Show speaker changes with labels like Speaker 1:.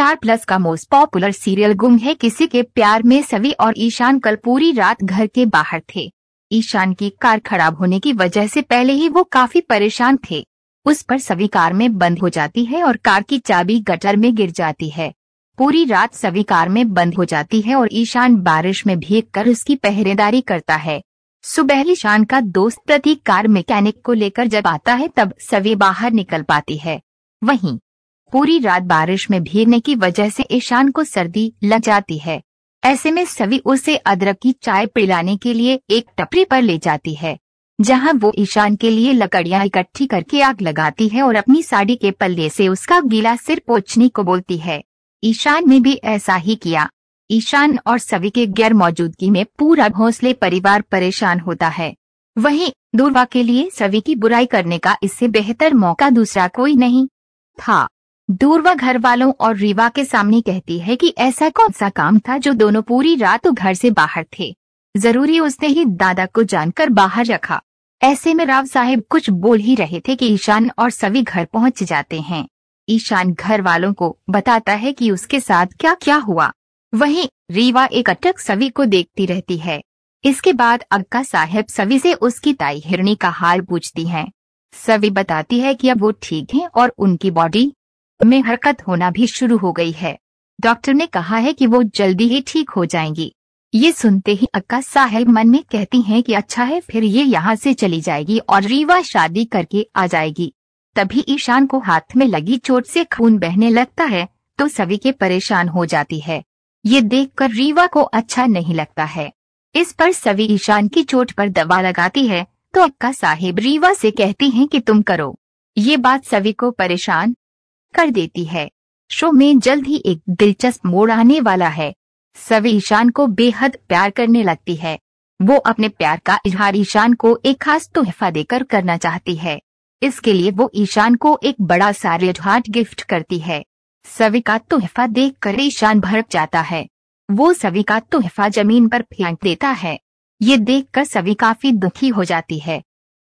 Speaker 1: Star Plus का most popular serial गुम है किसी के प्यार में सभी और ईशान कल पूरी रात घर के बाहर थे ईशान की कार खराब होने की वजह से पहले ही वो काफी परेशान थे उस पर सभी कार में बंद हो जाती है और कार की चाबी गटर में गिर जाती है पूरी रात सभी कार में बंद हो जाती है और ईशान बारिश में भीग कर उसकी पहरेदारी करता है सुबह ईशान का दोस्त प्रतीक कार मैकेनिक को लेकर जब आता है तब सभी बाहर निकल पाती है वहीं पूरी रात बारिश में भीगने की वजह से ईशान को सर्दी लग जाती है ऐसे में सभी उसे अदरक की चाय पिलाने के लिए एक टपरी पर ले जाती है जहां वो ईशान के लिए लकड़ियां इकट्ठी करके आग लगाती है और अपनी साड़ी के पल्ले से उसका गीला सिर पोछने को बोलती है ईशान ने भी ऐसा ही किया ईशान और सवि के गैर मौजूदगी में पूरा भोसले परिवार परेशान होता है वहीं दूरवा के लिए सवि की बुराई करने का इससे बेहतर मौका दूसरा कोई नहीं था दूरवा घर वालों और रीवा के सामने कहती है कि ऐसा कौन सा काम था जो दोनों पूरी रात घर से बाहर थे जरूरी उसने ही दादा को जानकर बाहर रखा ऐसे में राव साहेब कुछ बोल ही रहे थे कि ईशान और सभी घर पहुंच जाते हैं ईशान घर वालों को बताता है कि उसके साथ क्या क्या हुआ वहीं रीवा एक अटक सभी को देखती रहती है इसके बाद अक्का साहेब सभी से उसकी ताई हिरणी का हाल पूछती हैं। सभी बताती है कि अब वो ठीक है और उनकी बॉडी में हरकत होना भी शुरू हो गई है डॉक्टर ने कहा है कि वो जल्दी ही ठीक हो जाएंगी ये सुनते ही अक्का साहेब मन में कहती हैं कि अच्छा है फिर ये यहाँ से चली जाएगी और रीवा शादी करके आ जाएगी तभी ईशान को हाथ में लगी चोट से खून बहने लगता है तो सभी के परेशान हो जाती है ये देखकर रीवा को अच्छा नहीं लगता है इस पर सभी ईशान की चोट पर दवा लगाती है तो अक्का साहेब रीवा से कहती हैं कि तुम करो ये बात सभी को परेशान कर देती है शो में जल्द ही एक दिलचस्प मोड़ आने वाला है सभी ईशान को बेहद प्यार करने लगती है वो अपने प्यार का इजहार ईशान को एक खास तोहफा देकर करना चाहती है इसके लिए वो ईशान को एक बड़ा सा रेडहाट गिफ्ट करती है सभी का तोहफा कर ईशान भड़क जाता है वो सभी का तोहफा जमीन पर फेंक देता है ये देखकर सभी काफी दुखी हो जाती है